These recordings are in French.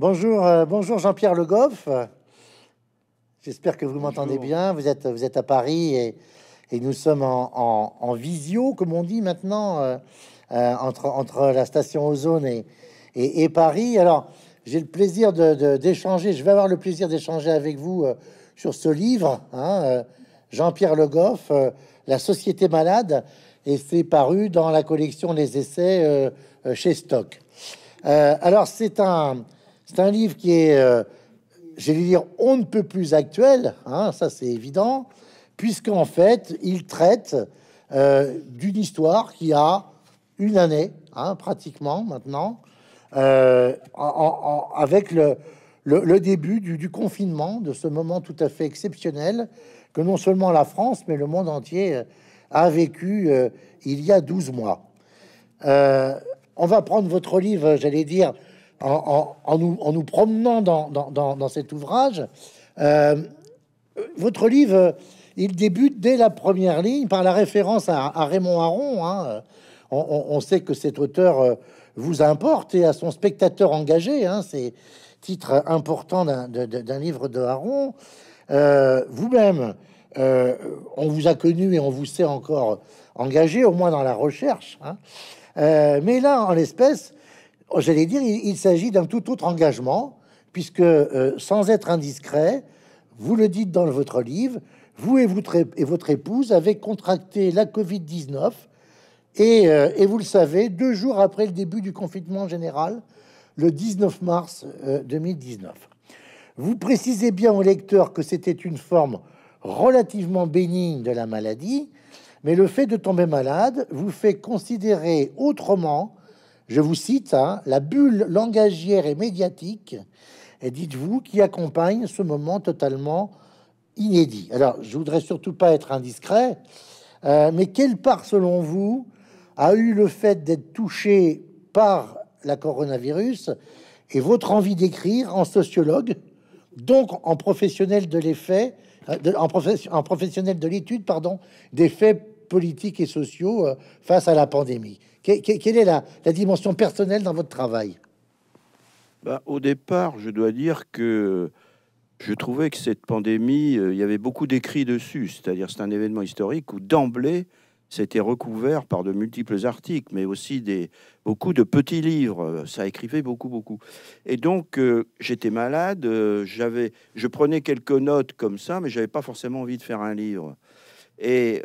Bonjour, euh, bonjour Jean-Pierre Le Goff. J'espère que vous m'entendez bien. Vous êtes, vous êtes à Paris et, nous sommes en, visio, comme on dit maintenant, euh, euh, entre, entre la station Ozone et, et, Paris. Alors, j'ai le plaisir d'échanger, de, je vais avoir le plaisir d'échanger avec vous sur ce livre, hein, Jean-Pierre Le Goff, La société malade, et c'est paru dans la collection Les Essais chez Stock. alors, c'est un c'est un livre qui est, euh, j'allais dire, on ne peut plus actuel, hein, ça c'est évident, puisqu'en fait, il traite euh, d'une histoire qui a une année, hein, pratiquement maintenant, euh, avec le, début du, du, confinement, de ce moment tout à fait exceptionnel que non seulement la France, mais le monde entier a vécu il y a 12 mois. on va prendre votre livre, j'allais dire, en, nous, promenant dans, cet ouvrage. Euh, votre livre, il débute dès la première ligne par la référence à, Raymond Aron. Hein. On, sait que cet auteur euh, vous importe et à son spectateur engagé. Hein, c'est titre important d'un livre de Aron. Euh, vous-même, on vous a connu et on vous sait encore engagé, au moins dans la recherche. Hein. mais là, en l'espèce, Oh, j'allais dire, il, s'agit d'un tout autre engagement, puisque euh, sans être indiscret, vous le dites dans votre livre, vous et votre, épouse avez contracté la Covid-19, euh, et, vous le savez, deux jours après le début du confinement général, le 19 mars 2019. Euh, vous précisez bien au lecteur que c'était une forme relativement bénigne de la maladie, mais le fait de tomber malade vous fait considérer autrement je vous cite, hein, la bulle langagière et médiatique, et dites-vous, qui accompagne ce moment totalement inédit. Alors, je voudrais surtout pas être indiscret, euh, mais quelle part, selon vous, a eu le fait d'être touché par la coronavirus et votre envie d'écrire en sociologue, donc en professionnel de l'effet, euh, en, professionnel de l'étude, pardon, des faits politiques et sociaux euh, face à la pandémie quelle est la, dimension personnelle dans votre travail bah, Au départ, je dois dire que je trouvais que cette pandémie, euh, il y avait beaucoup d'écrits dessus, c'est-à-dire c'est un événement historique où d'emblée, c'était recouvert par de multiples articles, mais aussi des, beaucoup de petits livres. Ça écrivait beaucoup, beaucoup. Et donc, euh, j'étais malade, euh, j'avais, je prenais quelques notes comme ça, mais j'avais pas forcément envie de faire un livre. Et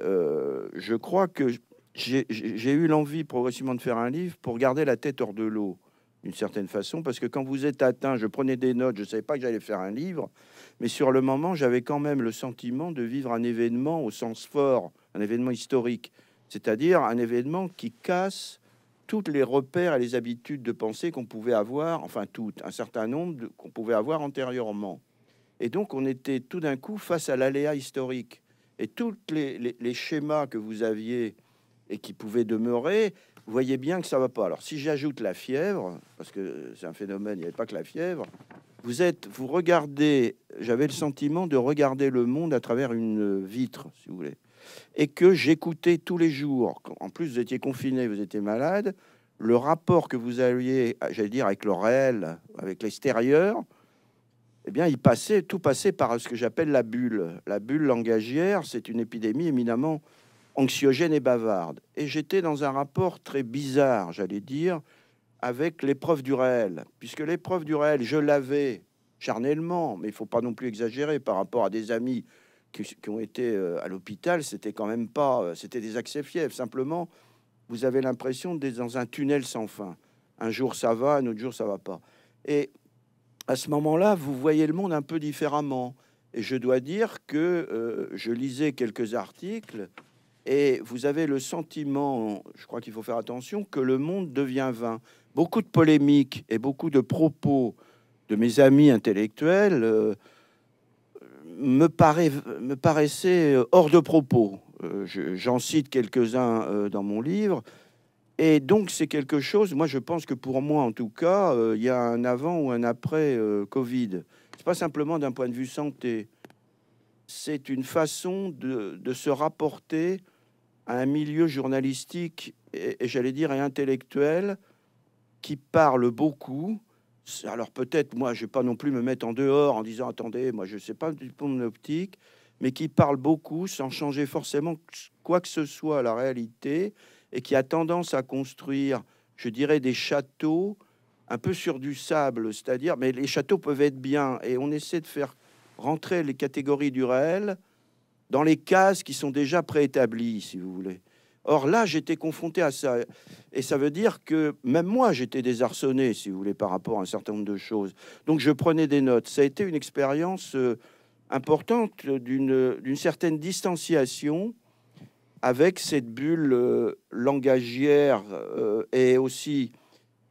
je crois que j'ai eu l'envie progressivement de faire un livre pour garder la tête hors de l'eau, d'une certaine façon, parce que quand vous êtes atteint, je prenais des notes, je ne savais pas que j'allais faire un livre, mais sur le moment, j'avais quand même le sentiment de vivre un événement au sens fort, un événement historique, c'est-à-dire un événement qui casse toutes les repères et les habitudes de pensée qu'on pouvait avoir, enfin toutes, un certain nombre qu'on pouvait avoir antérieurement. Et donc on était tout d'un coup face à l'aléa historique. Et tous les, schémas que vous aviez et qui pouvait demeurer, vous voyez bien que ça va pas. Alors si j'ajoute la fièvre, parce que c'est un phénomène, il n'y avait pas que la fièvre, vous êtes, vous regardez, j'avais le sentiment de regarder le monde à travers une vitre, si vous voulez, et que j'écoutais tous les jours. En plus, vous étiez confiné, vous étiez malade. Le rapport que vous aviez, j'allais dire, avec le réel, avec l'extérieur, eh bien, il passait, tout passait par ce que j'appelle la bulle. La bulle langagière, c'est une épidémie éminemment anxiogène et bavarde. Et j'étais dans un rapport très bizarre, j'allais dire, avec l'épreuve du réel, puisque l'épreuve du réel, je l'avais charnellement, mais il faut pas non plus exagérer par rapport à des amis qui, ont été euh, à l'hôpital, c'était quand même pas, euh, c'était des accès fièvres, simplement, vous avez l'impression d'être dans un tunnel sans fin. Un jour ça va, un autre jour ça va pas. Et à ce moment-là, vous voyez le monde un peu différemment. Et je dois dire que euh, je lisais quelques articles et vous avez le sentiment, je crois qu'il faut faire attention, que le monde devient vain. Beaucoup de polémiques et beaucoup de propos de mes amis intellectuels euh, me, paraissaient euh, hors de propos. Euh, j'en cite quelques-uns dans mon livre. Et donc c'est quelque chose, moi je pense que pour moi en tout cas, il y a un avant ou un après Covid. C'est pas simplement d'un point de vue santé, c'est une façon de se rapporter un milieu journalistique et, j'allais dire intellectuel qui parle beaucoup. Alors peut-être, moi, je vais pas non plus me mettre en dehors en disant attendez, moi, je sais pas du point de optique, mais qui parle beaucoup sans changer forcément quoi que ce soit la réalité et qui a tendance à construire, je dirais, des châteaux un peu sur du sable, c'est-à-dire, mais les châteaux peuvent être bien et on essaie de faire rentrer les catégories du réel dans les cases qui sont déjà préétablies, si vous voulez. Or là, j'étais confronté à ça. Et ça veut dire que même moi, j'étais désarçonné, si vous voulez, par rapport à un certain nombre de choses. Donc je prenais des notes. Ça a été une expérience euh, importante d'une certaine distanciation avec cette bulle euh, langagière euh, et aussi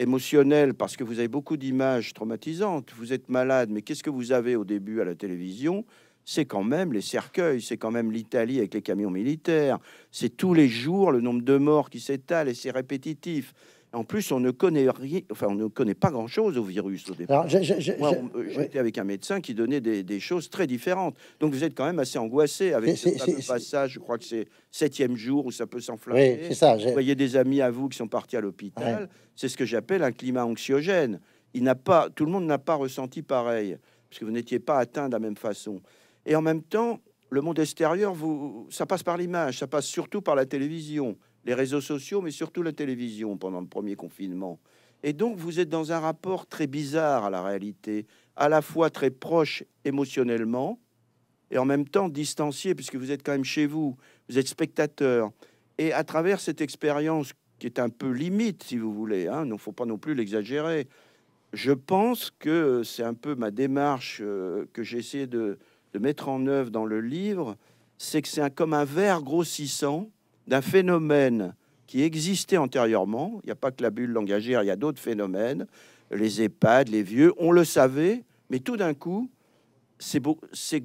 émotionnelle, parce que vous avez beaucoup d'images traumatisantes. Vous êtes malade, mais qu'est-ce que vous avez au début à la télévision c'est quand même les cercueils, c'est quand même l'Italie avec les camions militaires, c'est tous les jours le nombre de morts qui s'étale et c'est répétitif. En plus, on ne connaît rien, enfin, on ne connaît pas grand-chose au virus au départ. J'étais avec un médecin qui donnait des, choses très différentes. Donc, vous êtes quand même assez angoissé avec ce passage. Je crois que c'est septième jour où ça peut s'enflammer. ça. Vous voyez des amis à vous qui sont partis à l'hôpital. C'est ce que j'appelle un climat anxiogène. Il n'a pas, tout le monde n'a pas ressenti pareil, parce que vous n'étiez pas atteint de la même façon. Et en même temps, le monde extérieur, vous, ça passe par l'image, ça passe surtout par la télévision, les réseaux sociaux, mais surtout la télévision pendant le premier confinement. Et donc, vous êtes dans un rapport très bizarre à la réalité, à la fois très proche émotionnellement et en même temps distancié, puisque vous êtes quand même chez vous, vous êtes spectateur. Et à travers cette expérience qui est un peu limite, si vous voulez, hein, il ne faut pas non plus l'exagérer, je pense que c'est un peu ma démarche euh, que j'essaie de, de mettre en œuvre dans le livre, c'est que c'est comme un verre grossissant d'un phénomène qui existait antérieurement. Il n'y a pas que la bulle langagière, il y a d'autres phénomènes. Les EHPAD, les vieux, on le savait, mais tout d'un coup, c'est beau, c'est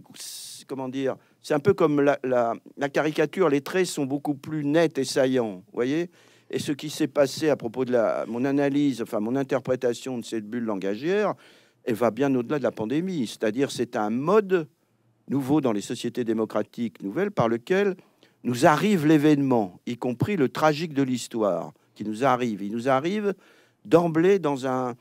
comment dire, c'est un peu comme la, la, la, caricature, les traits sont beaucoup plus nets et saillants, voyez. Et ce qui s'est passé à propos de la, mon analyse, enfin mon interprétation de cette bulle langagière, elle va bien au-delà de la pandémie. C'est-à-dire, c'est un mode nouveau dans les sociétés démocratiques nouvelles par lequel nous arrive l'événement, y compris le tragique de l'histoire qui nous arrive. Il nous arrive d'emblée dans un,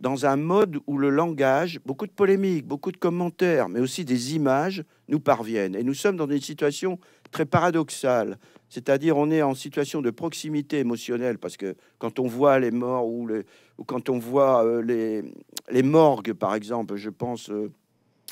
dans un mode où le langage, beaucoup de polémiques, beaucoup de commentaires, mais aussi des images nous parviennent. Et nous sommes dans une situation très paradoxale, c'est-à-dire on est en situation de proximité émotionnelle, parce que quand on voit les morts ou, quand on voit euh, les, les morgues, par exemple, je pense... Euh,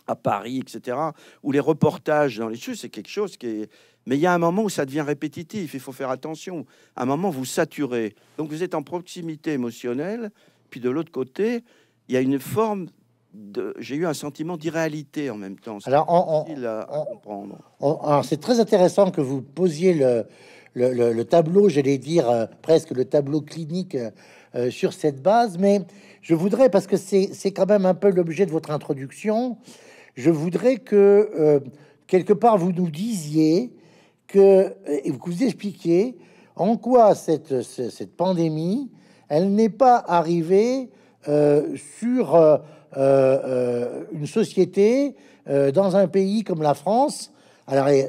à Paris, etc., où les reportages dans les choses, c'est quelque chose qui est... Mais il y a un moment où ça devient répétitif, il faut faire attention. À un moment, vous saturez. Donc vous êtes en proximité émotionnelle, puis de l'autre côté, il y a une forme de... J'ai eu un sentiment d'irréalité en même temps. Alors, à comprendre. alors c'est très intéressant que vous posiez le, le, tableau, j'allais dire euh, presque le tableau clinique euh, euh, sur cette base, mais je voudrais, parce que c'est quand même un peu l'objet de votre introduction, je voudrais que euh, quelque part vous nous disiez que et vous vous expliquiez en quoi cette, pandémie elle n'est pas arrivée euh, sur euh, une société dans un pays comme la France. Alors, elle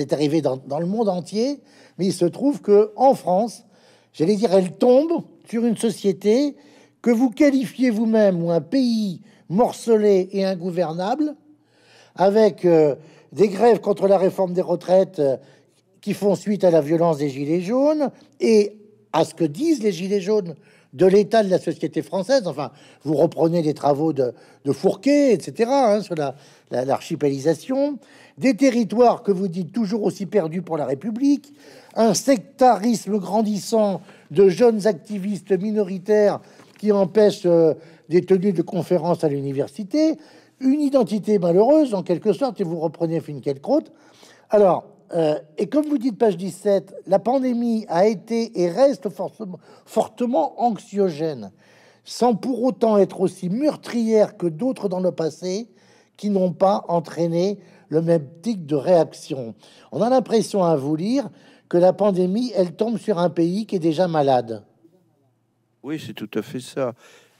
est arrivée dans, dans, le monde entier, mais il se trouve que en France, j'allais dire, elle tombe sur une société que vous qualifiez vous-même ou un pays morcelé et ingouvernable, avec euh, des grèves contre la réforme des retraites euh, qui font suite à la violence des Gilets jaunes et à ce que disent les Gilets jaunes de l'état de la société française. Enfin, vous reprenez les travaux de, Fourquet, etc., hein, sur l'archipelisation. des territoires que vous dites toujours aussi perdus pour la République, un sectarisme grandissant de jeunes activistes minoritaires qui empêchent euh, des tenues de conférences à l'université, une identité malheureuse en quelque sorte, et vous reprenez Finkielkraut. Alors, euh, et comme vous dites, page 17, la pandémie a été et reste fortement, fortement anxiogène, sans pour autant être aussi meurtrière que d'autres dans le passé qui n'ont pas entraîné le même type de réaction. On a l'impression à vous lire que la pandémie, elle tombe sur un pays qui est déjà malade. Oui, c'est tout à fait ça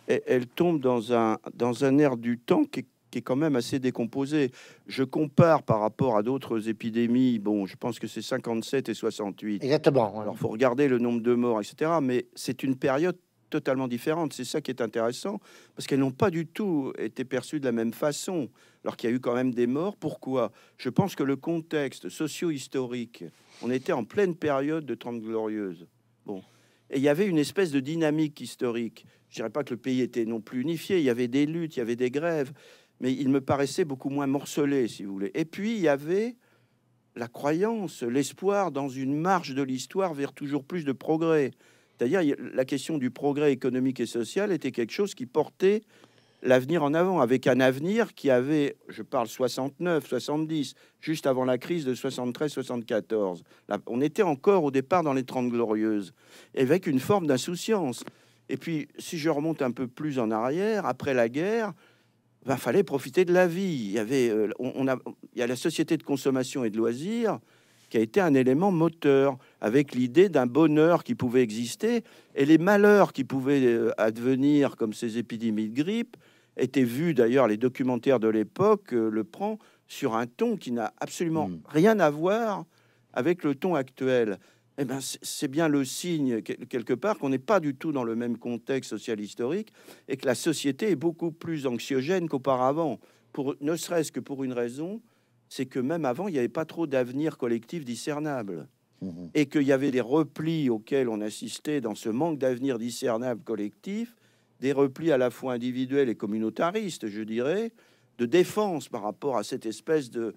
elle tombe dans un, dans un air du temps qui est quand même assez décomposé. Je compare par rapport à d'autres épidémies, bon, je pense que c'est 57 et 68. Exactement. Alors, il faut regarder le nombre de morts, etc. Mais c'est une période totalement différente. C'est ça qui est intéressant, parce qu'elles n'ont pas du tout été perçues de la même façon, alors qu'il y a eu quand même des morts. Pourquoi Je pense que le contexte socio-historique, on était en pleine période de Trente Glorieuses. Bon. Et il y avait une espèce de dynamique historique je dirais pas que le pays était non plus unifié, il y avait des luttes, il y avait des grèves, mais il me paraissait beaucoup moins morcelé, si vous voulez. Et puis, il y avait la croyance, l'espoir dans une marche de l'histoire vers toujours plus de progrès. C'est-à-dire, la question du progrès économique et social était quelque chose qui portait l'avenir en avant, avec un avenir qui avait, je parle 69, 70, juste avant la crise de 73, 74. on était encore au départ dans les Trente Glorieuses, avec une forme d'insouciance. Et puis, si je remonte un peu plus en arrière, après la guerre, il ben, fallait profiter de la vie. Il y avait, euh, a, la société de consommation et de loisirs qui a été un élément moteur, avec l'idée d'un bonheur qui pouvait exister et les malheurs qui pouvaient euh, advenir, comme ces épidémies de grippe, étaient vus d'ailleurs, les documentaires de l'époque euh, le prend sur un ton qui n'a absolument mmh. rien à voir avec le ton actuel. Eh ben, c'est bien le signe, quelque part, qu'on n'est pas du tout dans le même contexte social historique et que la société est beaucoup plus anxiogène qu'auparavant, pour, ne serait-ce que pour une raison, c'est que même avant, il n'y avait pas trop d'avenir collectif discernable. Mmh et qu'il y avait des replis auxquels on assistait dans ce manque d'avenir discernable collectif, des replis à la fois individuels et communautaristes, je dirais, de défense par rapport à cette espèce de...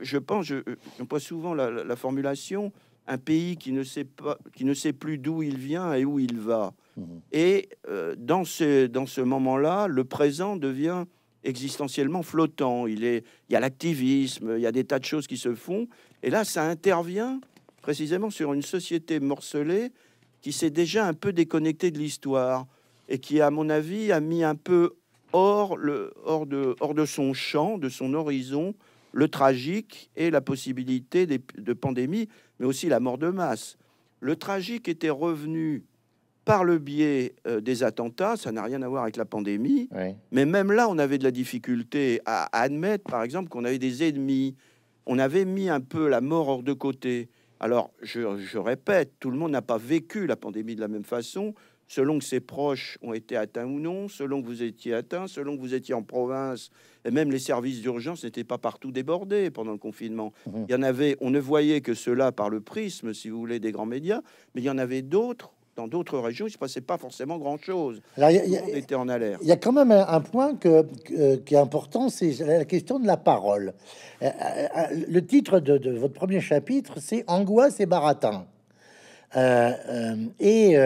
je pense, je, je souvent la formulation, un pays qui ne sait, pas, qui ne sait plus d'où il vient et où il va. Mhm. Et euh, dans ce, dans ce moment-là, le présent devient existentiellement flottant. Il, est, il y a l'activisme, il y a des tas de choses qui se font. Et là, ça intervient précisément sur une société morcelée qui s'est déjà un peu déconnectée de l'histoire et qui, à mon avis, a mis un peu hors, le, hors, de, hors de son champ, de son horizon, le tragique et la possibilité de pandémie, mais aussi la mort de masse. Le tragique était revenu par le biais euh, des attentats, ça n'a rien à voir avec la pandémie, mais même là, on avait de la difficulté à, admettre, par exemple, qu'on avait des ennemis. On avait mis un peu la mort hors de côté. Alors, je répète, tout le monde n'a pas vécu la pandémie de la même façon selon que ses proches ont été atteints ou non, selon que vous étiez atteint, selon que vous étiez en province, et même les services d'urgence n'étaient pas partout débordés pendant le confinement. Mhm. Il y en avait, on ne voyait que cela par le prisme, si vous voulez, des grands médias, mais il y en avait d'autres. Dans d'autres régions, il ne se passait pas forcément grand-chose. Alors, était en alerte. Il y a quand même un, point que, euh, qui est important, c'est la question de la parole. Euh, euh, le titre de, votre premier chapitre, c'est Angoisse et baratin. et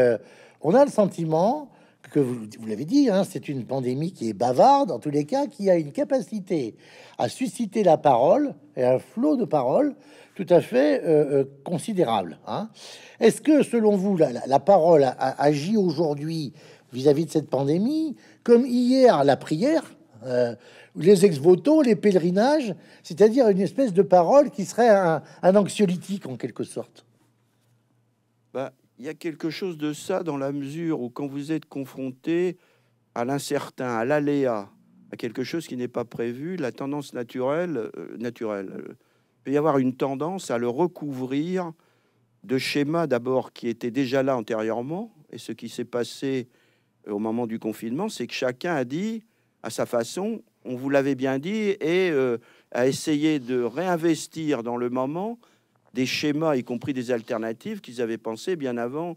on a le sentiment que vous, l'avez dit, hein, c'est une pandémie qui est bavarde, en tous les cas, qui a une capacité à susciter la parole et un flot de parole tout à fait euh, euh, considérable. Hein. Est-ce que, selon vous, la, parole a, agit aujourd'hui vis-à-vis de cette pandémie, comme hier la prière, euh, les ex-voto, les pèlerinages, c'est-à-dire une espèce de parole qui serait un anxiolytique en quelque sorte il y a quelque chose de ça dans la mesure où quand vous êtes confronté à l'incertain, à l'aléa, à quelque chose qui n'est pas prévu, la tendance naturelle, euh, naturelle, euh, peut y avoir une tendance à le recouvrir de schémas d'abord qui étaient déjà là antérieurement. Et ce qui s'est passé euh, au moment du confinement, c'est que chacun a dit à sa façon, on vous l'avait bien dit, et a essayé de réinvestir dans le moment des schémas, y compris des alternatives qu'ils avaient pensé bien avant,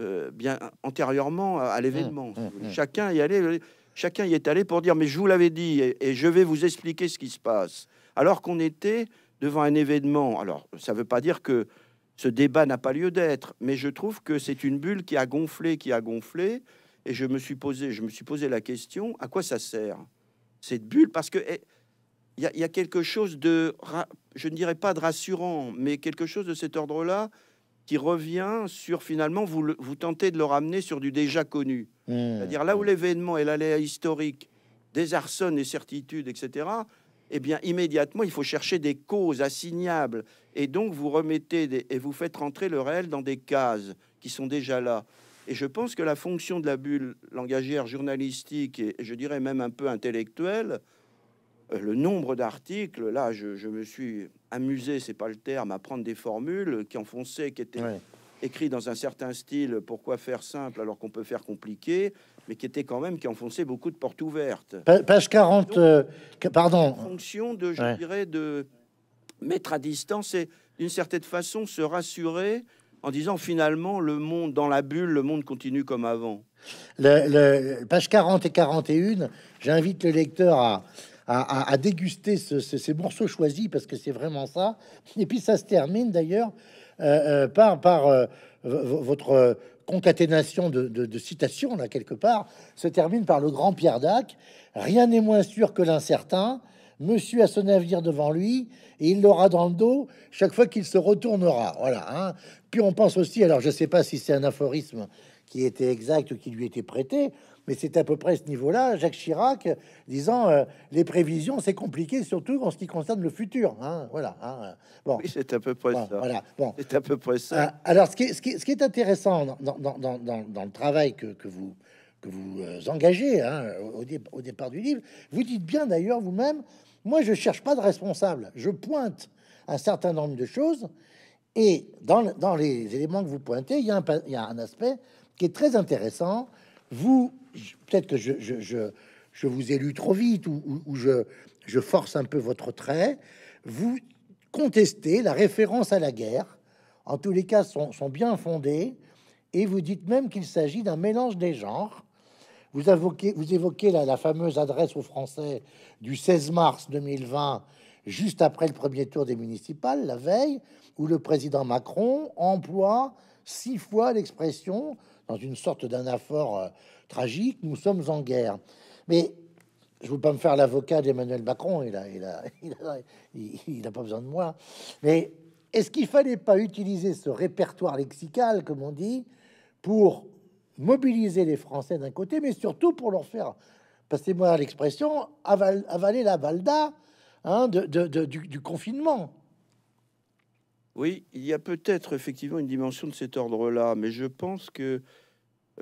euh, bien antérieurement à, l'événement. Mmh, mmh, mmh. Chacun y euh, chacun y est allé pour dire mais je vous l'avais dit et, je vais vous expliquer ce qui se passe. Alors qu'on était devant un événement. Alors ça ne veut pas dire que ce débat n'a pas lieu d'être, mais je trouve que c'est une bulle qui a gonflé, qui a gonflé, et je me suis posé, je me suis posé la question à quoi ça sert cette bulle Parce que eh, il y, a quelque chose de, je ne dirais pas de rassurant, mais quelque chose de cet ordre-là qui revient sur finalement, vous, vous tentez de le ramener sur du déjà connu. Mmh. C'est-à-dire là où mmh. l'événement est l'aléa historique désarçonnent les certitudes, etc., eh bien immédiatement, il faut chercher des causes assignables. Et donc, vous remettez et vous faites rentrer le réel dans des cases qui sont déjà là. Et je pense que la fonction de la bulle langagière journalistique et, je dirais même un peu intellectuelle, euh, le nombre d'articles, là, je, me suis amusé, c'est pas le terme, à prendre des formules qui enfonçaient, qui étaient écrites dans un certain style, pourquoi faire simple alors qu'on peut faire compliqué, mais qui étaient quand même, qui enfonçaient beaucoup de portes ouvertes. Page 40, euh, pardon. En fonction de, je dirais, de mettre à distance et d'une certaine façon se rassurer en disant finalement le monde dans la bulle, le monde continue comme avant. Le, le page 40 et 41, j'invite le lecteur à, à, déguster ces morceaux choisis parce que c'est vraiment ça. Et puis ça se termine d'ailleurs euh, euh, par, par euh, votre concaténation de, citations là quelque part se termine par le grand Pierre Dac. Rien n'est moins sûr que l'incertain. Monsieur a son avenir devant lui et il l'aura dans le dos chaque fois qu'il se retournera. Voilà. Hein. Puis on pense aussi, alors je ne sais pas si c'est un aphorisme qui était exact ou qui lui était prêté, mais c'est à peu près ce niveau-là, Jacques Chirac disant euh, les prévisions, c'est compliqué, surtout en ce qui concerne le futur. Hein, voilà. Hein, bon. Oui, c'est à peu près ça. Voilà, bon. C'est à peu près ça. Euh, alors, ce qui, est, ce, intéressant dans, le travail que, vous vous euh, engagez hein, au, départ du livre, vous dites bien d'ailleurs vous-même, moi je cherche pas de responsable, je pointe un certain nombre de choses, et dans, les éléments que vous pointez, il y, a un, il y a un aspect qui est très intéressant. Vous peut-être que je, je, vous ai lu trop vite ou, je, je force un peu votre trait, vous contestez la référence à la guerre, en tous les cas sont, sont bien fondées, et vous dites même qu'il s'agit d'un mélange des genres. Vous évoquez, vous évoquez la, la, fameuse adresse aux Français du 16 mars 2020, juste après le premier tour des municipales, la veille, où le président Macron emploie six fois l'expression, dans une sorte d'anaphore euh, tragique, nous sommes en guerre. Mais je ne veux pas me faire l'avocat d'Emmanuel Macron, il n'a a, pas besoin de moi. Mais est-ce qu'il fallait pas utiliser ce répertoire lexical, comme on dit, pour mobiliser les Français d'un côté, mais surtout pour leur faire, passez-moi l'expression, avaler la valda hein, du confinement Oui, il y a peut-être effectivement une dimension de cet ordre-là, mais je pense que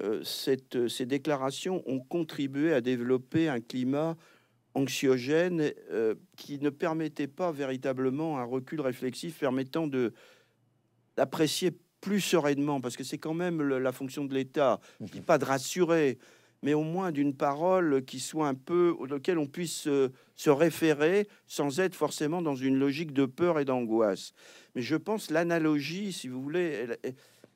euh, cette, euh, ces déclarations ont contribué à développer un climat anxiogène euh, qui ne permettait pas véritablement un recul réflexif permettant de d'apprécier plus sereinement, parce que c'est quand même la fonction de l'État, mmh pas de rassurer, mais au moins d'une parole qui soit un peu, auquel on puisse se référer sans être forcément dans une logique de peur et d'angoisse. Mais je pense l'analogie, si vous voulez,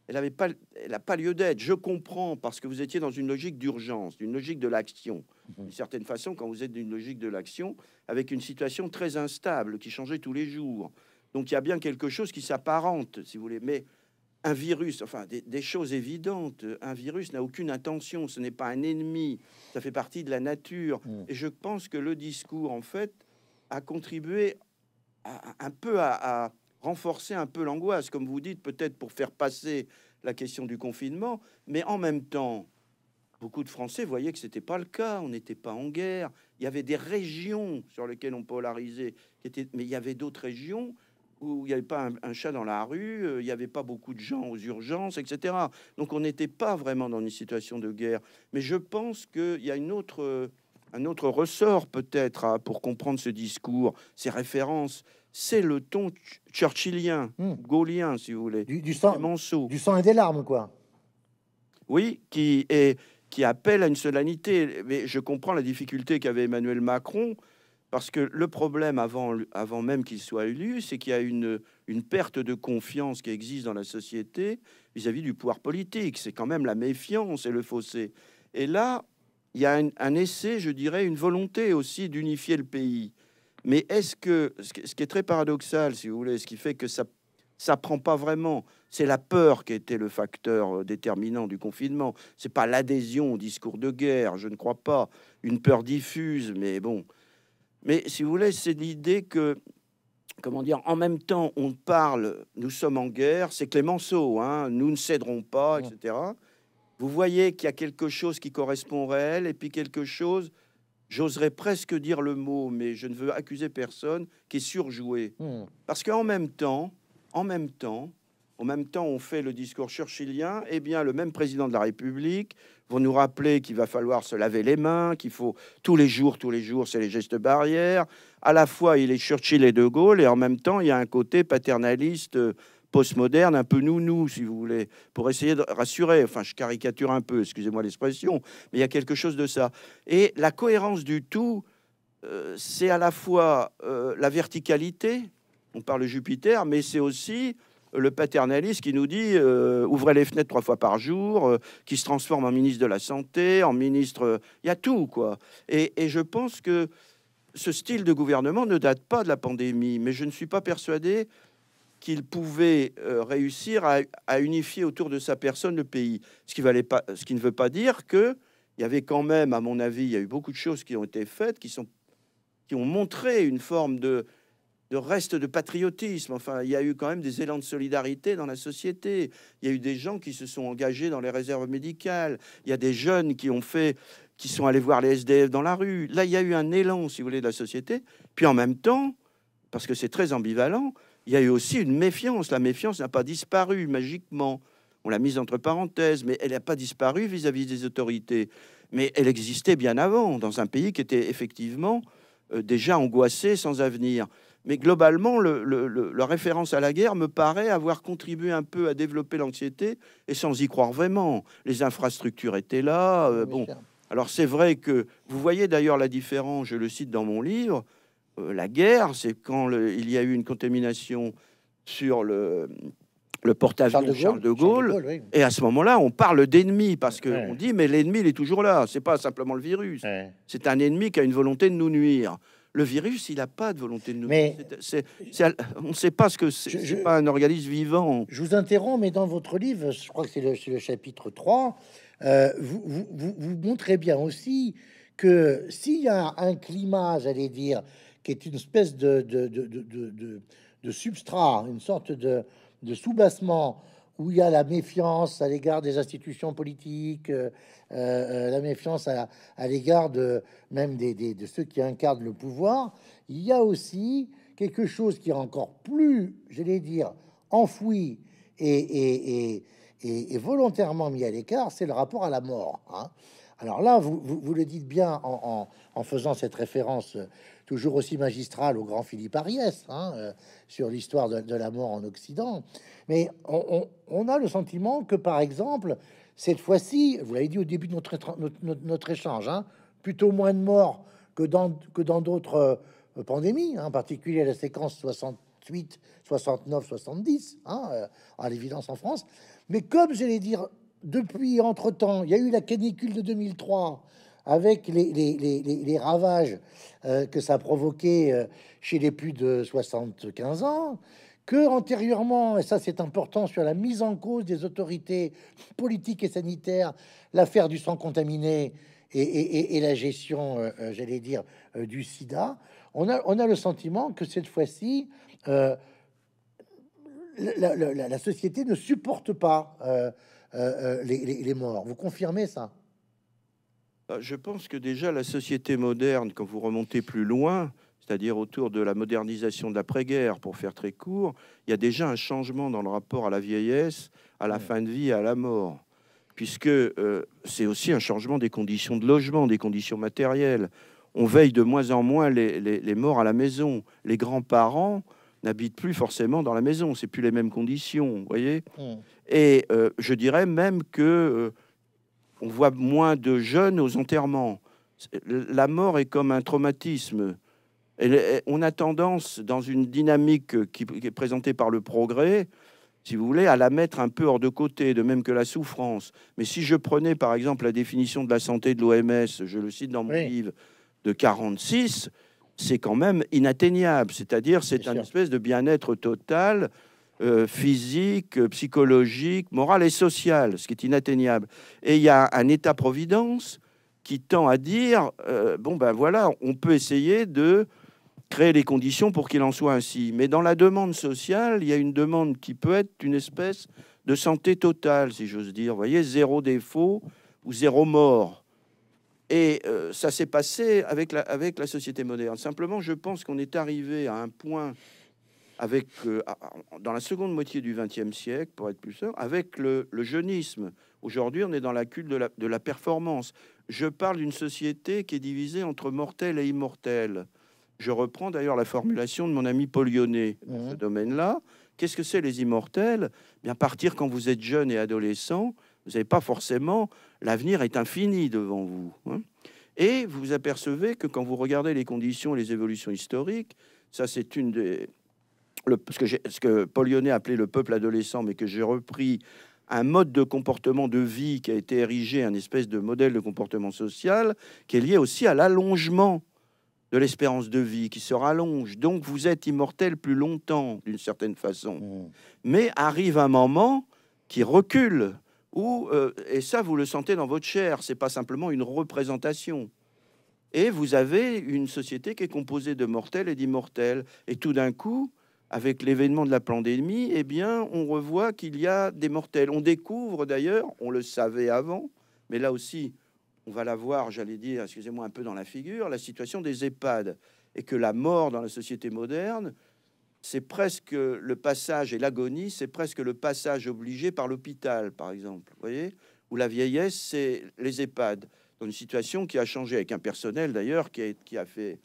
elle n'a pas, elle a pas lieu d'être. Je comprends parce que vous étiez dans une logique d'urgence, d'une logique de l'action. Mhm. D'une certaine façon, quand vous êtes d'une logique de l'action, avec une situation très instable qui changeait tous les jours. Donc il y a bien quelque chose qui s'apparente, si vous voulez. Mais un virus, enfin des, choses évidentes, un virus n'a aucune intention, ce n'est pas un ennemi, ça fait partie de la nature. Mhm. Et je pense que le discours, en fait, a contribué un peu à renforcer un peu l'angoisse, comme vous dites, peut-être pour faire passer la question du confinement, mais en même temps, beaucoup de Français voyaient que ce n'était pas le cas, on n'était pas en guerre, il y avait des régions sur lesquelles on polarisait, mais il y avait d'autres régions où il n'y avait pas un, chat dans la rue, euh, il n'y avait pas beaucoup de gens aux urgences, etc. Donc on n'était pas vraiment dans une situation de guerre. Mais je pense qu'il y a une autre, un autre ressort peut-être pour comprendre ce discours, ces références, c'est le ton churchillien, hmm. gaulien, si vous voulez. Du, sang, et des larmes, quoi. Oui, qui, est, qui appelle à une solennité. Mais je comprends la difficulté qu'avait Emmanuel Macron, parce que le problème, avant, avant même qu'il soit élu, c'est qu'il y a une, perte de confiance qui existe dans la société vis-à-vis du pouvoir politique. C'est quand même la méfiance et le fossé. Et là, il y a un essai, je dirais, une volonté aussi d'unifier le pays mais est-ce que ce qui est très paradoxal, si vous voulez, ce qui fait que ça ça prend pas vraiment, c'est la peur qui était le facteur euh, déterminant du confinement. C'est pas l'adhésion au discours de guerre, je ne crois pas, une peur diffuse, mais bon. Mais si vous voulez, c'est l'idée que comment dire, en même temps, on parle, nous sommes en guerre, c'est Clémenceau, hein, nous ne céderons pas, etc. Vous voyez qu'il y a quelque chose qui correspond au réel et puis quelque chose j'oserais presque dire le mot, mais je ne veux accuser personne, qui est surjoué. Hmm. Parce qu'en même temps, en même temps, en même temps, on fait le discours churchillien, eh bien, le même président de la République va nous rappeler qu'il va falloir se laver les mains, qu'il faut tous les jours, tous les jours, c'est les gestes barrières. À la fois, il est Churchill et De Gaulle, et en même temps, il y a un côté paternaliste euh, postmoderne, un peu nounou, si vous voulez, pour essayer de rassurer. Enfin, je caricature un peu, excusez-moi l'expression, mais il y a quelque chose de ça. Et la cohérence du tout, euh, c'est à la fois euh, la verticalité, on parle Jupiter, mais c'est aussi le paternalisme qui nous dit euh, ouvrez les fenêtres trois fois par jour, qui se transforme en ministre de la Santé, en ministre. Il y a tout, quoi. et, je pense que ce style de gouvernement ne date pas de la pandémie, mais je ne suis pas persuadé qu'il pouvait euh, réussir à, unifier autour de sa personne le pays. Ce qui, ne veut pas dire qu'il y avait quand même, à mon avis, il y a eu beaucoup de choses qui ont été faites, qui, ont montré une forme de, reste de patriotisme. Enfin, il y a eu quand même des élans de solidarité dans la société. Il y a eu des gens qui se sont engagés dans les réserves médicales. Il y a des jeunes qui ont fait, qui sont allés voir les SDF dans la rue. Là, il y a eu un élan, si vous voulez, de la société. Puis en même temps, parce que c'est très ambivalent, il y a eu aussi une méfiance. La méfiance n'a pas disparu magiquement. On l'a mise entre parenthèses, mais elle n'a pas disparu vis-à-vis des autorités. Mais elle existait bien avant, dans un pays qui était effectivement euh, déjà angoissé, sans avenir. Mais globalement, le, la référence à la guerre me paraît avoir contribué un peu à développer l'anxiété, et sans y croire vraiment. Les infrastructures étaient là. Euh, bon. Alors c'est vrai que, vous voyez d'ailleurs la différence, je le cite dans mon livre, euh, la guerre, c'est quand il y a eu une contamination sur le, le de Gaulle. de Gaulle, Et à ce moment-là, on parle d'ennemi parce que dit mais l'ennemi, il est toujours là. C'est pas simplement le virus. C'est un ennemi qui a une volonté de nous nuire. Le virus, il n'a pas de volonté de nous. nuire. on ne sait pas ce que c'est. pas un organisme vivant. Je vous interromps, mais dans votre livre, je crois que c'est le, chapitre 3, euh, vous, vous, montrez bien aussi que s'il y a un climat, j'allais dire, qui est une espèce de, de, substrat, une sorte de, soubassement où il y a la méfiance à l'égard des institutions politiques, euh, euh, la méfiance à, l'égard de même des, de ceux qui incarnent le pouvoir, il y a aussi quelque chose qui est encore plus, j'allais dire, enfoui et, volontairement mis à l'écart, c'est le rapport à la mort. Hein. Alors là, vous, le dites bien en, en faisant cette référence toujours aussi magistral au grand Philippe Ariès hein, euh, sur l'histoire de, la mort en Occident. Mais on, a le sentiment que, par exemple, cette fois-ci, vous l'avez dit au début de notre, notre, échange, hein, plutôt moins de morts que dans que dans d'autres euh, pandémies, hein, en particulier la séquence 68, 69, 70, à l'évidence en France. Mais comme j'allais dire, depuis entre-temps, il y a eu la canicule de 2003, avec les, ravages euh, que ça a provoqué euh, chez les plus de 75 ans, que antérieurement, et ça c'est important, sur la mise en cause des autorités politiques et sanitaires, l'affaire du sang contaminé et, la gestion, euh, j'allais dire, du sida, on a, on a le sentiment que cette fois-ci, la, société ne supporte pas les, morts. Vous confirmez ça bah, je pense que déjà la société moderne, quand vous remontez plus loin, c'est-à-dire autour de la modernisation de l'après-guerre, pour faire très court, il y a déjà un changement dans le rapport à la vieillesse, à la fin de vie à la mort. Puisque euh, c'est aussi un changement des conditions de logement, des conditions matérielles. On veille de moins en moins les, les, morts à la maison. Les grands-parents n'habitent plus forcément dans la maison. C'est plus les mêmes conditions, vous voyez. Mmh. Et euh, je dirais même que euh, on voit moins de jeunes aux enterrements. La mort est comme un traumatisme. Et on a tendance, dans une dynamique qui est présentée par le progrès, si vous voulez, à la mettre un peu hors de côté, de même que la souffrance. Mais si je prenais, par exemple, la définition de la santé de l'OMS, je le cite dans mon livre, de 46, c'est quand même inatteignable. C'est-à-dire, c'est un espèce de bien-être total euh, physique, euh, psychologique, morale et sociale, ce qui est inatteignable. Et il y a un État-providence qui tend à dire, euh, bon ben voilà, on peut essayer de créer les conditions pour qu'il en soit ainsi. Mais dans la demande sociale, il y a une demande qui peut être une espèce de santé totale, si j'ose dire, voyez, zéro défaut ou zéro mort. Et ça s'est passé avec la société moderne. Simplement, je pense qu'on est arrivé à un point avec, euh, dans la seconde moitié du XXe siècle, pour être plus sûr, avec le, le jeunisme. Aujourd'hui, on est dans la culte de la, de la performance. Je parle d'une société qui est divisée entre mortel et immortel. Je reprends d'ailleurs la formulation de mon ami Paul Lyonnais dans ce mmh. domaine-là. Qu'est-ce que c'est les immortels eh Bien partir quand vous êtes jeune et adolescent, vous n'avez pas forcément l'avenir est infini devant vous. Hein. et vous apercevez que quand vous regardez les conditions et les évolutions historiques, ça c'est une des ce, que ce que Paul appelait le peuple adolescent, mais que j'ai repris un mode de comportement de vie qui a été érigé, un espèce de modèle de comportement social, qui est lié aussi à l'allongement de l'espérance de vie qui se rallonge. Donc vous êtes immortel plus longtemps, d'une certaine façon. Mmh. Mais arrive un moment qui recule, où, euh, et ça vous le sentez dans votre chair, c'est pas simplement une représentation. Et vous avez une société qui est composée de mortels et d'immortels. Et tout d'un coup, avec l'événement de la pandémie, eh bien, on revoit qu'il y a des mortels. On découvre d'ailleurs, on le savait avant, mais là aussi, on va la voir, j'allais dire, excusez-moi, un peu dans la figure, la situation des EHPAD. Et que la mort dans la société moderne, c'est presque le passage et l'agonie, c'est presque le passage obligé par l'hôpital, par exemple. voyez où la vieillesse, c'est les EHPAD. Dans une situation qui a changé, avec un personnel d'ailleurs qui, qui a fait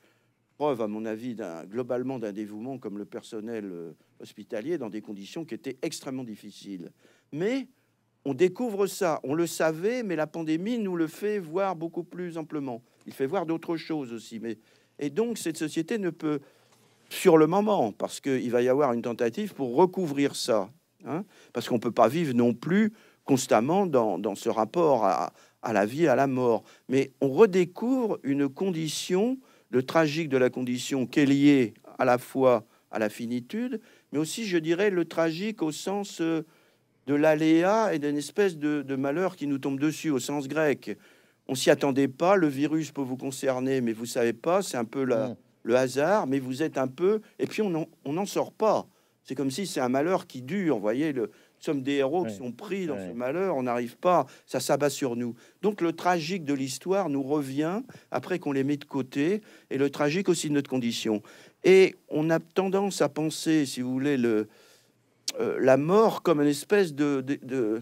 preuve, à mon avis, globalement d'un dévouement comme le personnel euh, hospitalier dans des conditions qui étaient extrêmement difficiles. Mais on découvre ça, on le savait, mais la pandémie nous le fait voir beaucoup plus amplement. Il fait voir d'autres choses aussi. Mais... Et donc, cette société ne peut, sur le moment, parce qu'il va y avoir une tentative pour recouvrir ça, hein, parce qu'on ne peut pas vivre non plus constamment dans, ce rapport à, à, la vie, à la mort. Mais on redécouvre une condition le tragique de la condition qui est lié à la fois à la finitude, mais aussi, je dirais, le tragique au sens euh, de l'aléa et d'une espèce de, malheur qui nous tombe dessus au sens grec. On s'y attendait pas, le virus peut vous concerner, mais vous savez pas, c'est un peu mm. le hasard, mais vous êtes un peu, et puis on n'en sort pas. C'est comme si c'est un malheur qui dure, vous voyez, le, sommes des héros qui sont pris dans ce malheur, on n'arrive pas, ça s'abat sur nous. Donc le tragique de l'histoire nous revient après qu'on les met de côté, et le tragique aussi de notre condition. Et on a tendance à penser, si vous voulez, le, euh, la mort comme une espèce de, de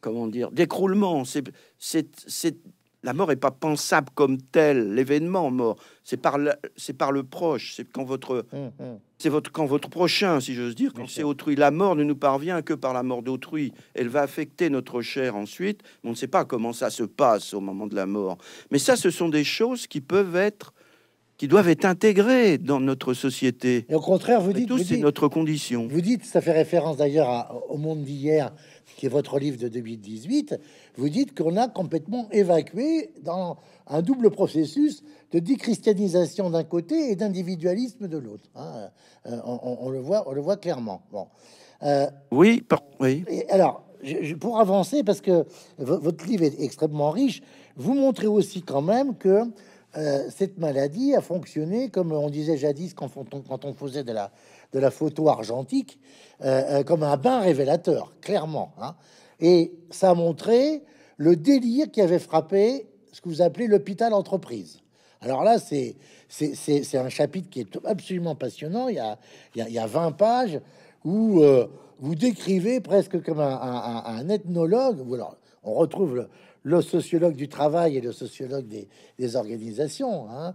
comment dire d'écroulement. C'est la mort n'est pas pensable comme tel, l'événement mort. C'est par, le, c'est par le proche, c'est quand votre, hum, hum. c'est votre, quand votre prochain, si j'ose dire, quand c'est autrui. La mort ne nous parvient que par la mort d'autrui. Elle va affecter notre chair ensuite. on ne sait pas comment ça se passe au moment de la mort. Mais ça, ce sont des choses qui peuvent être, qui doivent être intégrées dans notre société. Et au contraire, vous dites, tout, c'est notre condition. Vous dites, ça fait référence d'ailleurs au monde d'hier qui est votre livre de 2018, vous dites qu'on a complètement évacué dans un double processus de déchristianisation d'un côté et d'individualisme de l'autre. Hein. Euh, on, le voit, on le voit clairement. Bon. Euh, oui, oui. alors, pour avancer, parce que votre livre est extrêmement riche, vous montrez aussi quand même que euh, cette maladie a fonctionné, comme on disait jadis quand on faisait de la de la photo argentique euh, euh, comme un bain révélateur, clairement. Hein. Et ça a le délire qui avait frappé ce que vous appelez l'hôpital entreprise. Alors là, c'est un chapitre qui est absolument passionnant. Il y a, il y 20 pages où euh, vous décrivez presque comme un, ethnologue. on retrouve le, sociologue du travail et le sociologue des, organisations. Hein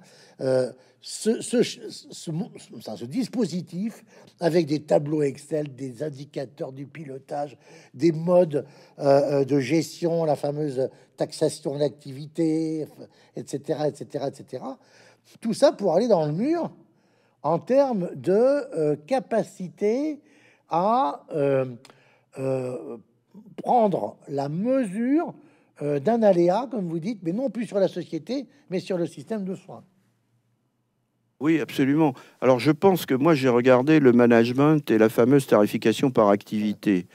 ce, dispositif avec des tableaux Excel, des indicateurs du pilotage, des modes euh, euh, de gestion, la fameuse taxation d'activité, etc., etc., etc. Tout ça pour aller dans le mur en termes de euh, capacité à prendre la mesure d'un aléa, comme vous dites, mais non plus sur la société, mais sur le système de soins. Oui, absolument. Alors je pense que moi j'ai regardé le management et la fameuse tarification par activité.